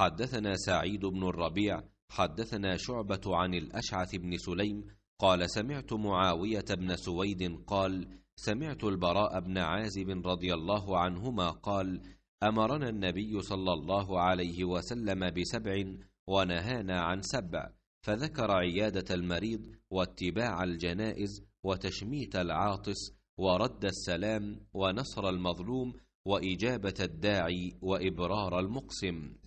حدثنا سعيد بن الربيع حدثنا شعبة عن الأشعث بن سليم قال سمعت معاوية بن سويد قال سمعت البراء بن عازب رضي الله عنهما قال أمرنا النبي صلى الله عليه وسلم بسبع ونهانا عن سبع فذكر عيادة المريض واتباع الجنائز وتشميت العاطس ورد السلام ونصر المظلوم وإجابة الداعي وإبرار المقسم